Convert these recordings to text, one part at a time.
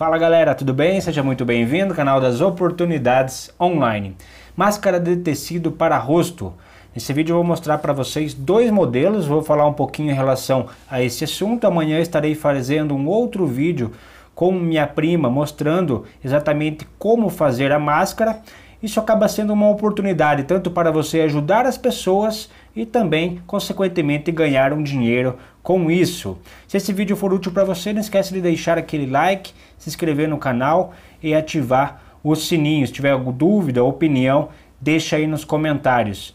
Fala galera, tudo bem? Seja muito bem-vindo ao canal das oportunidades online. Máscara de tecido para rosto. Nesse vídeo eu vou mostrar para vocês dois modelos, vou falar um pouquinho em relação a esse assunto. Amanhã estarei fazendo um outro vídeo com minha prima mostrando exatamente como fazer a máscara. Isso acaba sendo uma oportunidade tanto para você ajudar as pessoas e também, consequentemente, ganhar um dinheiro com isso. Se esse vídeo for útil para você, não esquece de deixar aquele like, se inscrever no canal e ativar o sininho. Se tiver alguma dúvida, opinião, deixa aí nos comentários.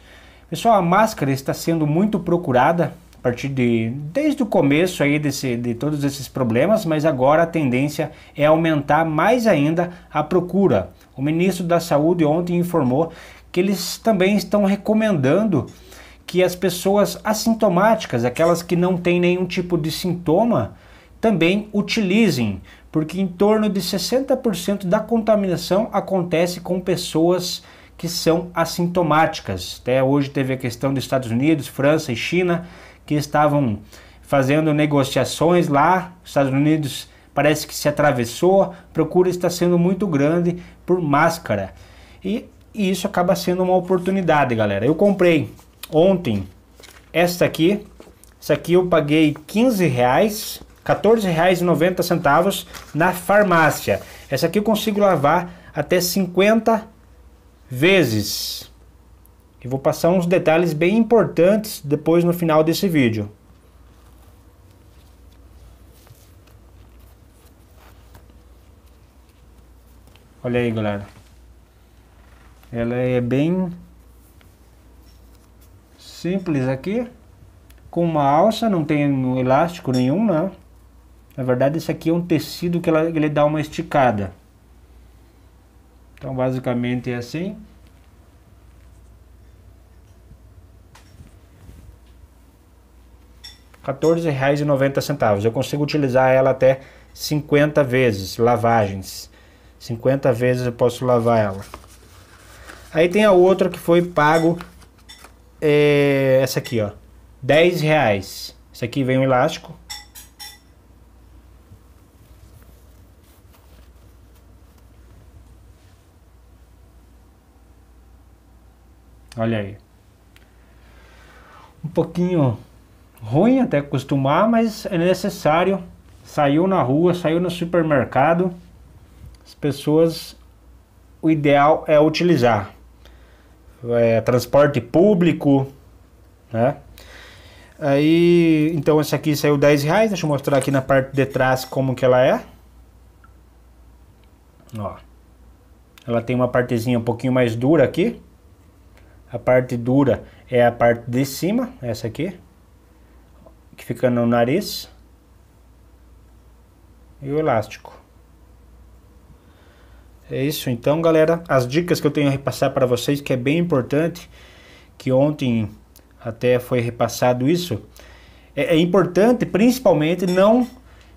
Pessoal, a máscara está sendo muito procurada a partir de desde o começo aí desse, de todos esses problemas, mas agora a tendência é aumentar mais ainda a procura. O ministro da Saúde ontem informou que eles também estão recomendando que as pessoas assintomáticas, aquelas que não têm nenhum tipo de sintoma, também utilizem, porque em torno de 60% da contaminação acontece com pessoas que são assintomáticas. Até hoje teve a questão dos Estados Unidos, França e China que estavam fazendo negociações lá, Estados Unidos parece que se atravessou, procura está sendo muito grande por máscara. E, e isso acaba sendo uma oportunidade, galera. Eu comprei ontem. Esta aqui, essa aqui eu paguei 15 reais, 14 reais e 90 centavos na farmácia. Essa aqui eu consigo lavar até 50 vezes. Eu vou passar uns detalhes bem importantes depois no final desse vídeo. Olha aí, galera. Ela é bem simples aqui, com uma alça, não tem um elástico nenhum, né? Na verdade, esse aqui é um tecido que ela, ele dá uma esticada. Então, basicamente é assim. R$14,90. Eu consigo utilizar ela até 50 vezes, lavagens. 50 vezes eu posso lavar ela. Aí tem a outra que foi pago é, essa aqui, ó. 10 reais. Isso aqui vem um elástico. Olha aí. Um pouquinho ruim até acostumar, mas é necessário. Saiu na rua, saiu no supermercado. As pessoas, o ideal é utilizar é, transporte público, né? Aí, então essa aqui saiu 10 reais. Deixa eu mostrar aqui na parte de trás como que ela é. Ó. Ela tem uma partezinha um pouquinho mais dura aqui. A parte dura é a parte de cima, essa aqui. Que fica no nariz. E o elástico. É isso. Então, galera, as dicas que eu tenho a repassar para vocês, que é bem importante, que ontem até foi repassado isso, é, é importante principalmente não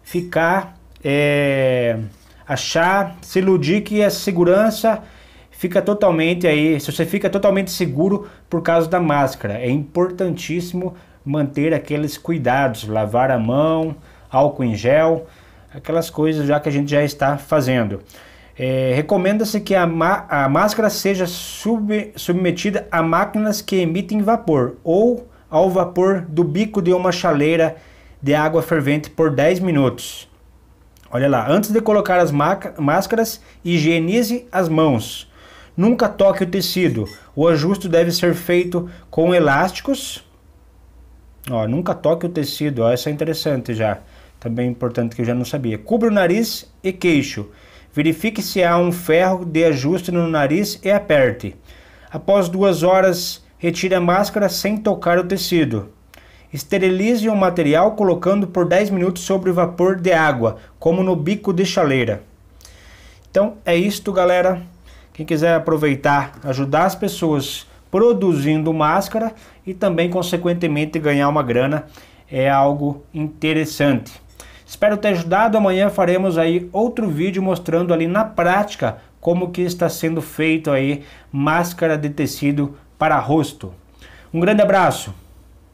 ficar, é, achar, se iludir que a segurança fica totalmente aí, se você fica totalmente seguro por causa da máscara. É importantíssimo manter aqueles cuidados, lavar a mão, álcool em gel, aquelas coisas já que a gente já está fazendo. É, Recomenda-se que a, a, máscara seja sub submetida a máquinas que emitem vapor ou ao vapor do bico de uma chaleira de água fervente por 10 minutos. Olha lá, antes de colocar as máscaras, higienize as mãos. Nunca toque o tecido. O ajuste deve ser feito com elásticos. Ó, nunca toque o tecido. Ó, essa é interessante já. Também é importante que eu já não sabia. Cubra o nariz e queixo. Verifique se há um ferro de ajuste no nariz e aperte. Após duas horas, retire a máscara sem tocar o tecido. Esterilize o material colocando por 10 minutos sobre vapor de água, como no bico de chaleira. Então é isto, galera. Quem quiser aproveitar, ajudar as pessoas produzindo máscara e também, consequentemente, ganhar uma grana é algo interessante. Espero ter ajudado. Amanhã faremos aí outro vídeo mostrando ali na prática como que está sendo feito aí máscara de tecido para rosto. Um grande abraço.